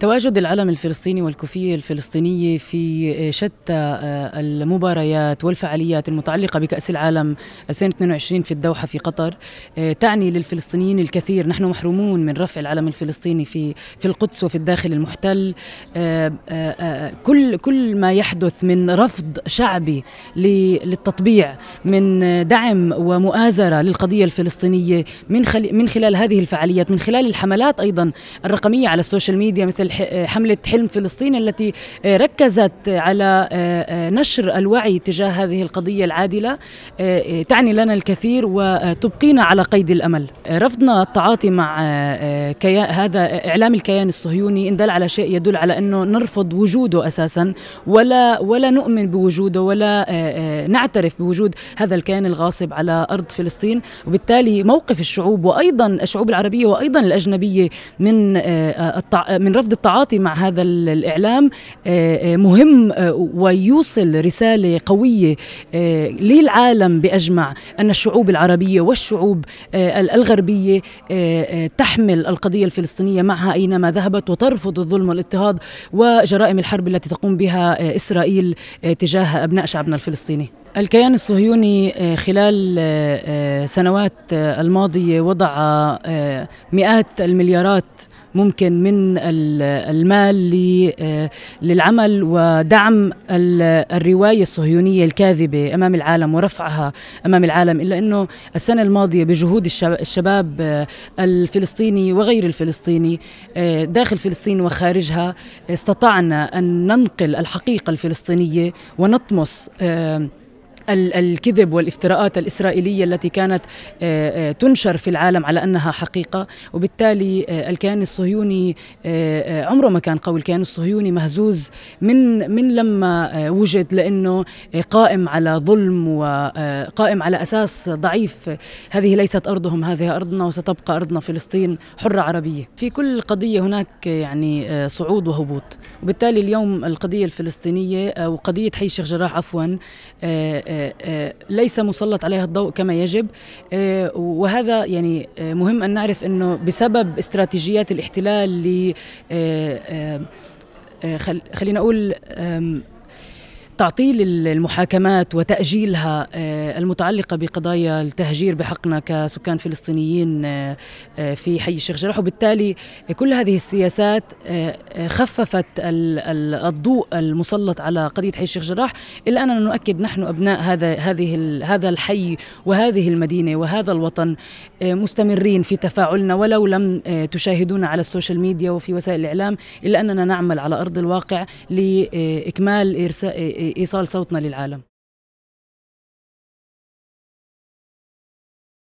تواجد العلم الفلسطيني والكوفية الفلسطينية في آه، شتى آه، المباريات والفعاليات المتعلقة بكأس العالم 2022 في الدوحة في قطر آه، تعني للفلسطينيين الكثير نحن محرومون من رفع العلم الفلسطيني في في القدس وفي الداخل المحتل كل كل ما يحدث من رفض شعبي للتطبيع من دعم ومؤازرة للقضية الفلسطينية من من خلال هذه الفعاليات من خلال الحملات أيضا الرقمية على السوشيال ميديا مثل حملة حلم فلسطين التي ركزت على آه، آه، نشر الوعي تجاه هذه القضية العادلة آه، تعني لنا الكثير وتبقينا على قيد الأمل رفضنا التعاطي مع هذا إعلام الكيان الصهيوني إن دل على شيء يدل على أنه نرفض وجوده أساسا ولا, ولا نؤمن بوجوده ولا نعترف بوجود هذا الكيان الغاصب على أرض فلسطين وبالتالي موقف الشعوب وأيضا الشعوب العربية وأيضا الأجنبية من من رفض التعاطي مع هذا الإعلام آه، آه، مهم آه، ويوصل رسالة قوية للعالم بأجمع أن الشعوب العربية والشعوب الغربية تحمل القضية الفلسطينية معها أينما ذهبت وترفض الظلم والاضطهاد وجرائم الحرب التي تقوم بها إسرائيل تجاه أبناء شعبنا الفلسطيني الكيان الصهيوني خلال سنوات الماضية وضع مئات المليارات ممكن من المال آه، للعمل ودعم الرواية الصهيونية الكاذبة أمام العالم ورفعها أمام العالم إلا أنه السنة الماضية بجهود الشباب آه، الفلسطيني وغير الفلسطيني آه، داخل فلسطين وخارجها استطعنا أن ننقل الحقيقة الفلسطينية ونطمس الكذب والافتراءات الإسرائيلية التي كانت آه، آه، تنشر في العالم على أنها حقيقة وبالتالي آه، الكيان الصهيوني عمره ما كان قوي الكيان الصهيوني مهزوز من من لما وجد لأنه قائم على ظلم وقائم على أساس ضعيف هذه ليست أرضهم هذه أرضنا وستبقى أرضنا فلسطين حرة عربية في كل قضية هناك يعني صعود وهبوط وبالتالي اليوم القضية الفلسطينية وقضية حي الشيخ جراح عفوا ليس مسلط عليها الضوء كما يجب آه، وهذا يعني آه، مهم أن نعرف أنه بسبب استراتيجيات الاحتلال آه، خلينا أقول تعطيل المحاكمات وتأجيلها آه، المتعلقة بقضايا التهجير بحقنا كسكان فلسطينيين آه، آه، في حي الشيخ جراح وبالتالي كل هذه السياسات خففت الضوء المسلط على قضية حي الشيخ جراح إلا أننا نؤكد نحن أبناء هذا هذه هذا الحي وهذه المدينة وهذا الوطن مستمرين في تفاعلنا ولو لم تشاهدونا على السوشيال ميديا وفي وسائل الإعلام إلا أننا نعمل على أرض الواقع لإكمال إرساء ايصال صوتنا للعالم